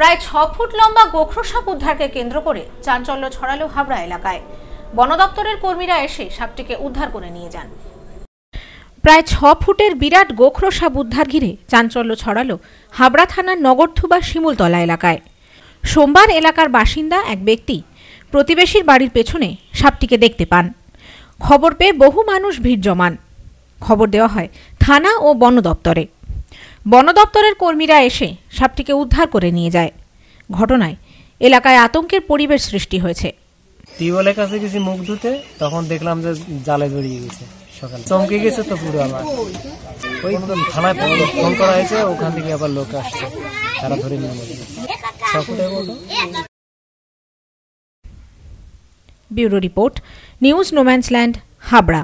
প্রায় ছ ফুট লম্বা গোখরো সাপ উদ্ধারকে কেন্দ্র করে চাঞ্চল্য ছড়ালো হাবড়া এলাকায় বন দপ্তরের কর্মীরা এসে সাপটিকে উদ্ধার করে নিয়ে যান প্রায় ছ ফুটের বিরাট গোখরো সাপ উদ্ধার ঘিরে চাঞ্চল্য ছড়ালো হাবড়া থানার নগরথুবা শিমুলতলা এলাকায় সোমবার এলাকার বাসিন্দা এক ব্যক্তি প্রতিবেশীর বাড়ির পেছনে সাপটিকে দেখতে পান খবর পেয়ে বহু মানুষ ভিড় জমান খবর দেওয়া হয় থানা ও বন দপ্তরে বন দপ্তরের কর্মীরা এসে সাপটিকে উদ্ধার করে নিয়ে যায় ঘটনায় এলাকায় আতঙ্কের পরিবেশ সৃষ্টি হয়েছে টিউবওয়েলের কাছে গেছি মুখ ধুতে তখন দেখলাম যে জালে জড়িয়ে গেছে সকালে চমকে গেছে তো পুরো আমার ওই থানায় ফোন করা হয়েছে ওখান থেকে আবার লোক আসছে তারা ধরে নিয়ে bureau report news no man's land Habra